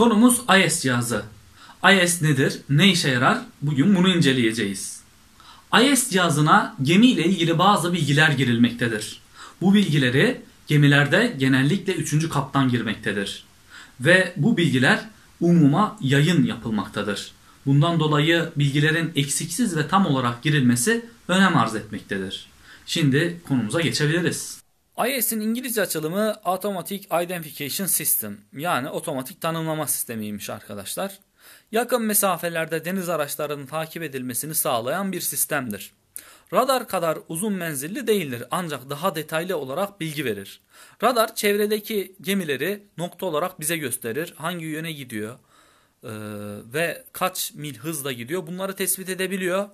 Konumuz IS cihazı. IS nedir? Ne işe yarar? Bugün bunu inceleyeceğiz. IS cihazına gemi ile ilgili bazı bilgiler girilmektedir. Bu bilgileri gemilerde genellikle 3. kaptan girmektedir. Ve bu bilgiler umuma yayın yapılmaktadır. Bundan dolayı bilgilerin eksiksiz ve tam olarak girilmesi önem arz etmektedir. Şimdi konumuza geçebiliriz. IAS'in İngilizce açılımı Automatic Identification System yani otomatik tanımlama sistemiymiş arkadaşlar. Yakın mesafelerde deniz araçlarının takip edilmesini sağlayan bir sistemdir. Radar kadar uzun menzilli değildir ancak daha detaylı olarak bilgi verir. Radar çevredeki gemileri nokta olarak bize gösterir. Hangi yöne gidiyor, ee, ve kaç mil hızla gidiyor bunları tespit edebiliyor.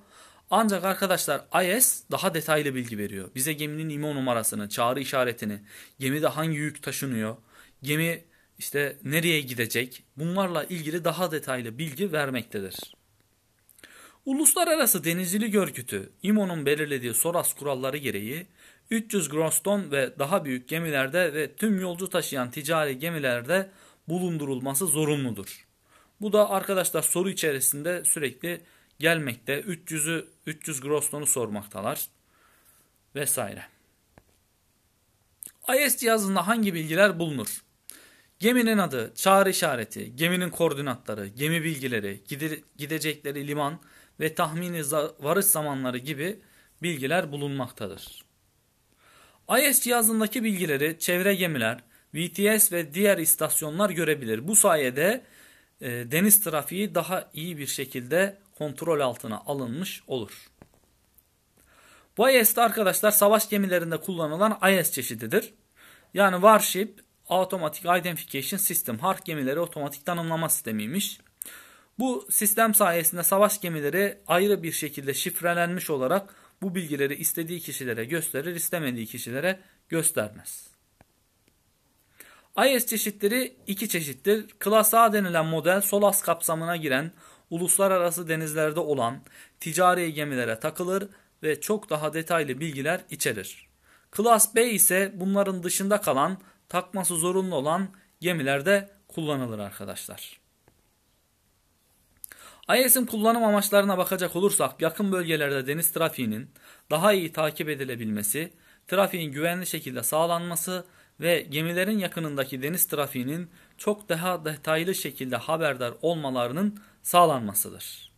Ancak arkadaşlar IS daha detaylı bilgi veriyor. Bize geminin IMO numarasını, çağrı işaretini, gemide hangi yük taşınıyor, gemi işte nereye gidecek bunlarla ilgili daha detaylı bilgi vermektedir. Uluslararası Denizcilik Örgütü IMO'nun belirlediği SORAS kuralları gereği 300 gross ton ve daha büyük gemilerde ve tüm yolcu taşıyan ticari gemilerde bulundurulması zorunludur. Bu da arkadaşlar soru içerisinde sürekli gelmekte. 300'ü 300 gross tonu sormaktalar vesaire. IS cihazında hangi bilgiler bulunur? Geminin adı, çağrı işareti, geminin koordinatları, gemi bilgileri, gidecekleri liman ve tahmini varış zamanları gibi bilgiler bulunmaktadır. IS cihazındaki bilgileri çevre gemiler, VTS ve diğer istasyonlar görebilir. Bu sayede e, deniz trafiği daha iyi bir şekilde kontrol altına alınmış olur. Bu IS de arkadaşlar savaş gemilerinde kullanılan IS çeşididir. Yani Warship Automatic Identification System harp gemileri otomatik tanımlama sistemiymiş. Bu sistem sayesinde savaş gemileri ayrı bir şekilde şifrelenmiş olarak bu bilgileri istediği kişilere gösterir, istemediği kişilere göstermez. IS çeşitleri iki çeşittir. Klas A denilen model SOLAS kapsamına giren uluslararası denizlerde olan ticari gemilere takılır ve çok daha detaylı bilgiler içerir. Klas B ise bunların dışında kalan takması zorunlu olan gemilerde kullanılır arkadaşlar. IS'in kullanım amaçlarına bakacak olursak yakın bölgelerde deniz trafiğinin daha iyi takip edilebilmesi, trafiğin güvenli şekilde sağlanması ve gemilerin yakınındaki deniz trafiğinin çok daha detaylı şekilde haberdar olmalarının sağlanmasıdır.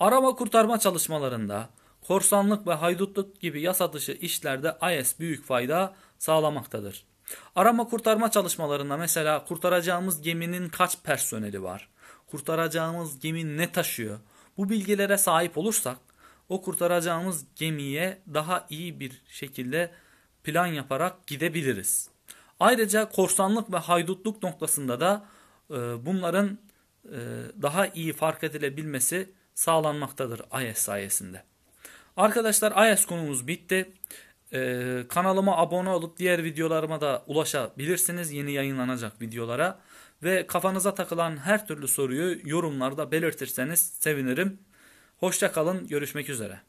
Arama kurtarma çalışmalarında korsanlık ve haydutluk gibi yasa dışı işlerde IS e büyük fayda sağlamaktadır. Arama kurtarma çalışmalarında mesela kurtaracağımız geminin kaç personeli var? Kurtaracağımız gemi ne taşıyor? Bu bilgilere sahip olursak o kurtaracağımız gemiye daha iyi bir şekilde plan yaparak gidebiliriz. Ayrıca korsanlık ve haydutluk noktasında da e, bunların e, daha iyi fark edilebilmesi sağlanmaktadır AES sayesinde. Arkadaşlar AES konumuz bitti. Ee, kanalıma abone olup diğer videolarıma da ulaşabilirsiniz yeni yayınlanacak videolara. Ve kafanıza takılan her türlü soruyu yorumlarda belirtirseniz sevinirim. Hoşçakalın, görüşmek üzere.